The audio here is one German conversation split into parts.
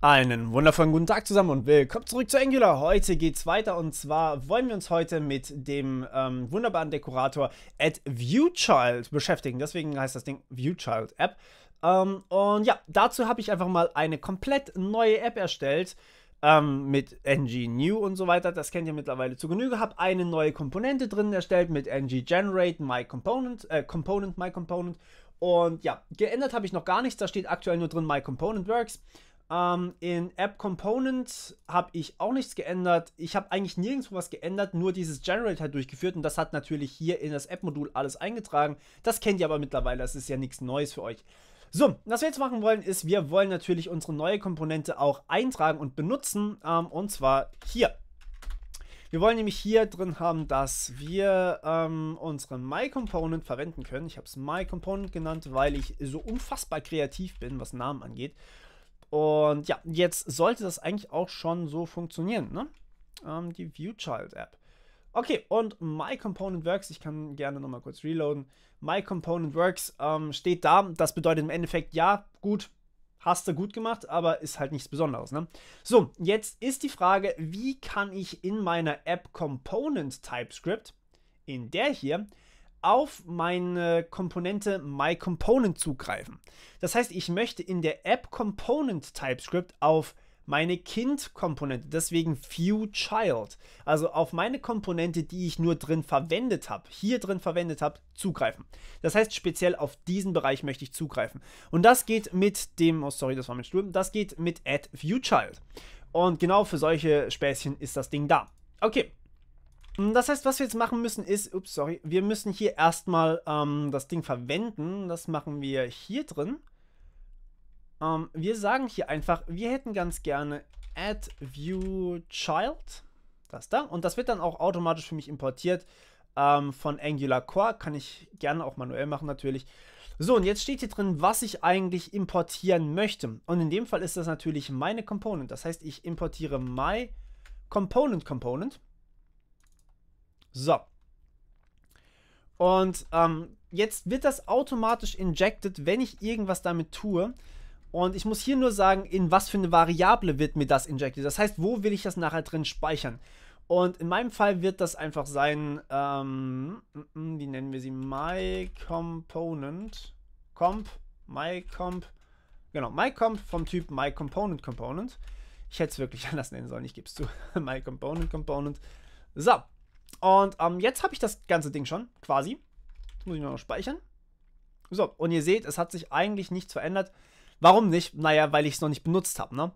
Einen wundervollen guten Tag zusammen und willkommen zurück zu Angular. Heute geht's weiter und zwar wollen wir uns heute mit dem ähm, wunderbaren Dekorator at ViewChild beschäftigen. Deswegen heißt das Ding ViewChild App. Ähm, und ja, dazu habe ich einfach mal eine komplett neue App erstellt. Ähm, mit ng new und so weiter, das kennt ihr mittlerweile zu Genüge, habe eine neue Komponente drin erstellt mit ng generate my component, äh, component my component und ja, geändert habe ich noch gar nichts, da steht aktuell nur drin my component works ähm, in App Component habe ich auch nichts geändert. Ich habe eigentlich nirgendwo was geändert, nur dieses Generate halt durchgeführt und das hat natürlich hier in das App-Modul alles eingetragen. Das kennt ihr aber mittlerweile, das ist ja nichts Neues für euch. So, was wir jetzt machen wollen, ist, wir wollen natürlich unsere neue Komponente auch eintragen und benutzen, ähm, und zwar hier. Wir wollen nämlich hier drin haben, dass wir ähm, unsere MyComponent verwenden können. Ich habe es MyComponent genannt, weil ich so unfassbar kreativ bin, was Namen angeht. Und ja, jetzt sollte das eigentlich auch schon so funktionieren, ne? Ähm, die ViewChild App. Okay, und My Component Works, ich kann gerne nochmal kurz reloaden. My Component Works ähm, steht da, das bedeutet im Endeffekt, ja, gut, hast du gut gemacht, aber ist halt nichts Besonderes. Ne? So, jetzt ist die Frage, wie kann ich in meiner App Component TypeScript, in der hier, auf meine Komponente MyComponent zugreifen. Das heißt, ich möchte in der App Component TypeScript auf meine Kind-Komponente, deswegen View Child, also auf meine Komponente, die ich nur drin verwendet habe, hier drin verwendet habe, zugreifen. Das heißt, speziell auf diesen Bereich möchte ich zugreifen. Und das geht mit dem, oh sorry, das war mein Stuhl, das geht mit Add View Child. Und genau für solche Späßchen ist das Ding da. Okay, hm, das heißt, was wir jetzt machen müssen ist, ups, sorry, wir müssen hier erstmal ähm, das Ding verwenden. Das machen wir hier drin. Ähm, wir sagen hier einfach, wir hätten ganz gerne add view child. Das da. Und das wird dann auch automatisch für mich importiert ähm, von Angular Core. Kann ich gerne auch manuell machen natürlich. So, und jetzt steht hier drin, was ich eigentlich importieren möchte. Und in dem Fall ist das natürlich meine Component. Das heißt, ich importiere my Component Component. So. Und ähm, jetzt wird das automatisch injected, wenn ich irgendwas damit tue. Und ich muss hier nur sagen, in was für eine Variable wird mir das injected. Das heißt, wo will ich das nachher drin speichern? Und in meinem Fall wird das einfach sein, ähm, mm, mm, wie nennen wir sie? My Component. Comp, my Comp. Genau, my Comp vom Typ my Component Component. Ich hätte es wirklich anders nennen sollen, ich gebe es zu. my Component Component. So, und ähm, jetzt habe ich das ganze Ding schon, quasi. Das muss ich nur noch speichern. So, und ihr seht, es hat sich eigentlich nichts verändert. Warum nicht? Naja, weil ich es noch nicht benutzt habe, ne?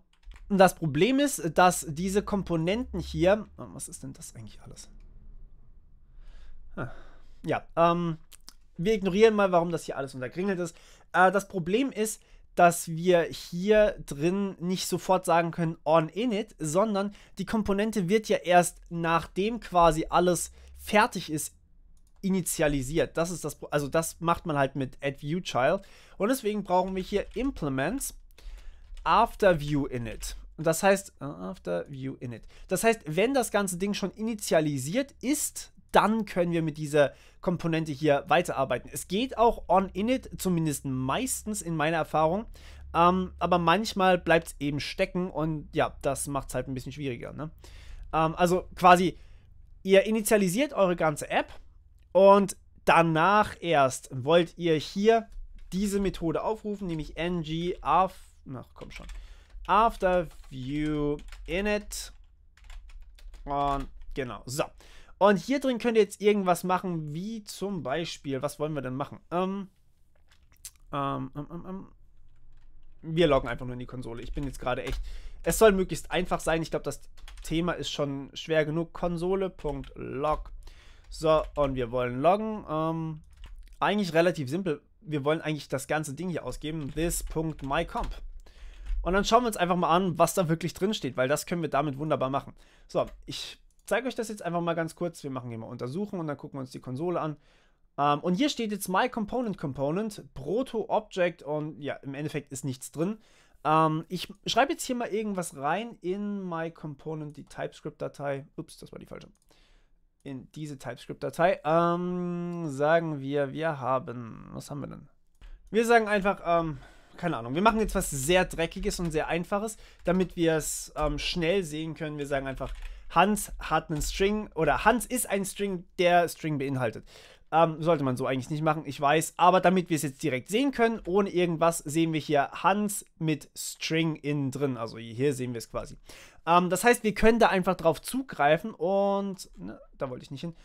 Und das Problem ist, dass diese Komponenten hier... Oh, was ist denn das eigentlich alles? Ah, ja, ähm, wir ignorieren mal, warum das hier alles unterkringelt ist. Äh, das Problem ist, dass wir hier drin nicht sofort sagen können on init, sondern die Komponente wird ja erst nachdem quasi alles fertig ist initialisiert. Das ist das, also das macht man halt mit add view child und deswegen brauchen wir hier implements after view init. Und das heißt äh, after view init. Das heißt, wenn das ganze Ding schon initialisiert ist, dann können wir mit dieser Komponente hier weiterarbeiten. Es geht auch on-init, zumindest meistens in meiner Erfahrung, ähm, aber manchmal bleibt es eben stecken und ja, das macht es halt ein bisschen schwieriger. Ne? Ähm, also quasi, ihr initialisiert eure ganze App und danach erst wollt ihr hier diese Methode aufrufen, nämlich ng af, ach komm schon, after view init und genau, so. Und hier drin könnt ihr jetzt irgendwas machen, wie zum Beispiel, was wollen wir denn machen? Ähm ähm, ähm, ähm, ähm, wir loggen einfach nur in die Konsole. Ich bin jetzt gerade echt. Es soll möglichst einfach sein. Ich glaube, das Thema ist schon schwer genug. Konsole.log. So, und wir wollen loggen. Ähm, eigentlich relativ simpel. Wir wollen eigentlich das ganze Ding hier ausgeben. This.mycomp. Und dann schauen wir uns einfach mal an, was da wirklich drin steht, weil das können wir damit wunderbar machen. So, ich zeige euch das jetzt einfach mal ganz kurz. Wir machen hier mal Untersuchen und dann gucken wir uns die Konsole an. Ähm, und hier steht jetzt My Component Component, Proto Object und ja, im Endeffekt ist nichts drin. Ähm, ich schreibe jetzt hier mal irgendwas rein in My Component, die TypeScript-Datei. Ups, das war die falsche. In diese TypeScript-Datei. Ähm, sagen wir, wir haben. Was haben wir denn? Wir sagen einfach, ähm, keine Ahnung, wir machen jetzt was sehr Dreckiges und sehr Einfaches, damit wir es ähm, schnell sehen können. Wir sagen einfach Hans hat einen String oder Hans ist ein String, der String beinhaltet. Ähm, sollte man so eigentlich nicht machen, ich weiß. Aber damit wir es jetzt direkt sehen können, ohne irgendwas, sehen wir hier Hans mit String innen drin. Also hier sehen wir es quasi. Ähm, das heißt, wir können da einfach drauf zugreifen und... Ne, da wollte ich nicht hin.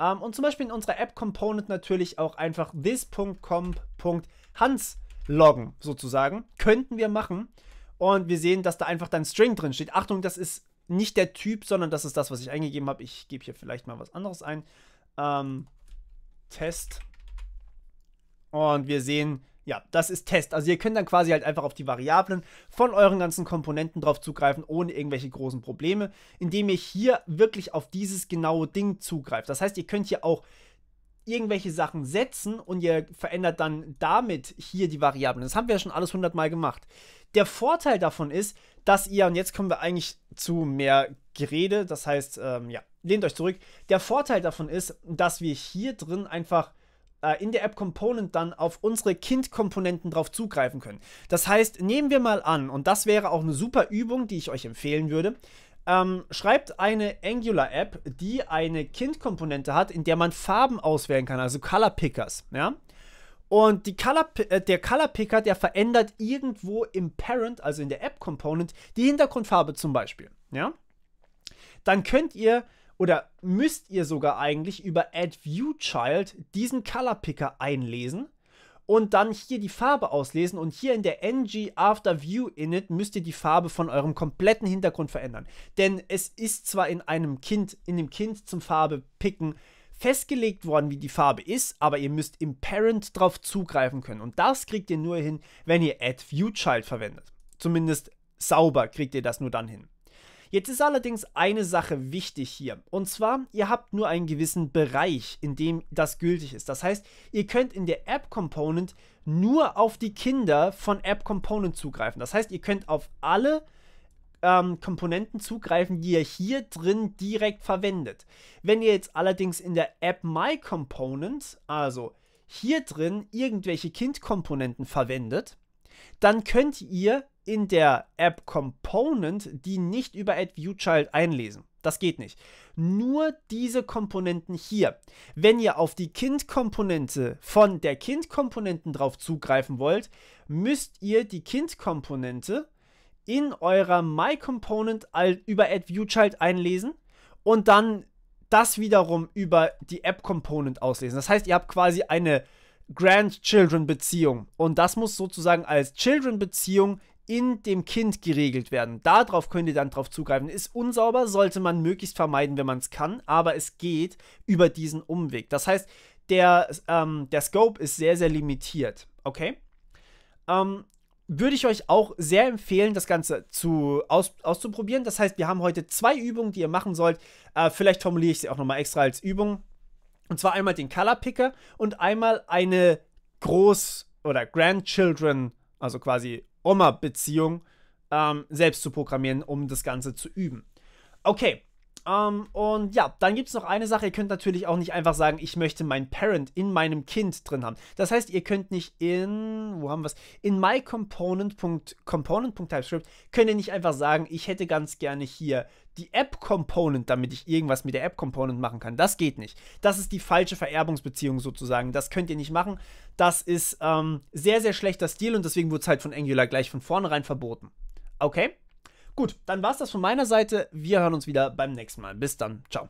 Ähm, und zum Beispiel in unserer App-Component natürlich auch einfach this.comp.hans loggen, sozusagen. Könnten wir machen. Und wir sehen, dass da einfach dann String drin steht. Achtung, das ist nicht der Typ, sondern das ist das, was ich eingegeben habe. Ich gebe hier vielleicht mal was anderes ein. Ähm, Test. Und wir sehen, ja, das ist Test. Also ihr könnt dann quasi halt einfach auf die Variablen von euren ganzen Komponenten drauf zugreifen, ohne irgendwelche großen Probleme, indem ihr hier wirklich auf dieses genaue Ding zugreift. Das heißt, ihr könnt hier auch irgendwelche Sachen setzen und ihr verändert dann damit hier die Variablen. Das haben wir ja schon alles hundertmal gemacht. Der Vorteil davon ist, dass ihr, und jetzt kommen wir eigentlich zu mehr Gerede, das heißt, ähm, ja, lehnt euch zurück. Der Vorteil davon ist, dass wir hier drin einfach äh, in der App Component dann auf unsere Kind-Komponenten drauf zugreifen können. Das heißt, nehmen wir mal an, und das wäre auch eine super Übung, die ich euch empfehlen würde, ähm, schreibt eine Angular-App, die eine Kind-Komponente hat, in der man Farben auswählen kann, also Color Pickers. Ja? Und Color, äh, der Color Picker, der verändert irgendwo im Parent, also in der App Component, die Hintergrundfarbe zum Beispiel. Ja? Dann könnt ihr oder müsst ihr sogar eigentlich über Add View Child diesen Color Picker einlesen und dann hier die Farbe auslesen und hier in der ng after view init müsst ihr die Farbe von eurem kompletten Hintergrund verändern, denn es ist zwar in einem Kind in dem Kind zum Farbe picken festgelegt worden, wie die Farbe ist, aber ihr müsst im Parent drauf zugreifen können. Und das kriegt ihr nur hin, wenn ihr Add View Child verwendet. Zumindest sauber kriegt ihr das nur dann hin. Jetzt ist allerdings eine Sache wichtig hier. Und zwar, ihr habt nur einen gewissen Bereich, in dem das gültig ist. Das heißt, ihr könnt in der App Component nur auf die Kinder von App Component zugreifen. Das heißt, ihr könnt auf alle ähm, Komponenten zugreifen, die ihr hier drin direkt verwendet. Wenn ihr jetzt allerdings in der App My Component, also hier drin, irgendwelche Kind-Komponenten verwendet, dann könnt ihr in der App Component die nicht über Add ViewChild einlesen. Das geht nicht. Nur diese Komponenten hier. Wenn ihr auf die Kind-Komponente von der Kind-Komponenten drauf zugreifen wollt, müsst ihr die Kind-Komponente in eurer MyComponent über AddViewChild einlesen und dann das wiederum über die App-Component auslesen. Das heißt, ihr habt quasi eine Grandchildren-Beziehung und das muss sozusagen als Children-Beziehung in dem Kind geregelt werden. Darauf könnt ihr dann drauf zugreifen. Ist unsauber, sollte man möglichst vermeiden, wenn man es kann, aber es geht über diesen Umweg. Das heißt, der, ähm, der Scope ist sehr, sehr limitiert. Okay? Ähm, würde ich euch auch sehr empfehlen, das Ganze zu, aus, auszuprobieren. Das heißt, wir haben heute zwei Übungen, die ihr machen sollt. Äh, vielleicht formuliere ich sie auch nochmal extra als Übung. Und zwar einmal den Color Picker und einmal eine Groß- oder Grandchildren, also quasi Oma-Beziehung, ähm, selbst zu programmieren, um das Ganze zu üben. Okay, ähm, und ja, dann gibt es noch eine Sache, ihr könnt natürlich auch nicht einfach sagen, ich möchte mein Parent in meinem Kind drin haben. Das heißt, ihr könnt nicht in, wo haben wir es, in myComponent.typescript könnt ihr nicht einfach sagen, ich hätte ganz gerne hier die App-Component, damit ich irgendwas mit der App-Component machen kann. Das geht nicht. Das ist die falsche Vererbungsbeziehung sozusagen. Das könnt ihr nicht machen. Das ist ähm, sehr, sehr schlechter Stil und deswegen wurde es halt von Angular gleich von vornherein verboten. Okay? Gut, dann war es das von meiner Seite. Wir hören uns wieder beim nächsten Mal. Bis dann. Ciao.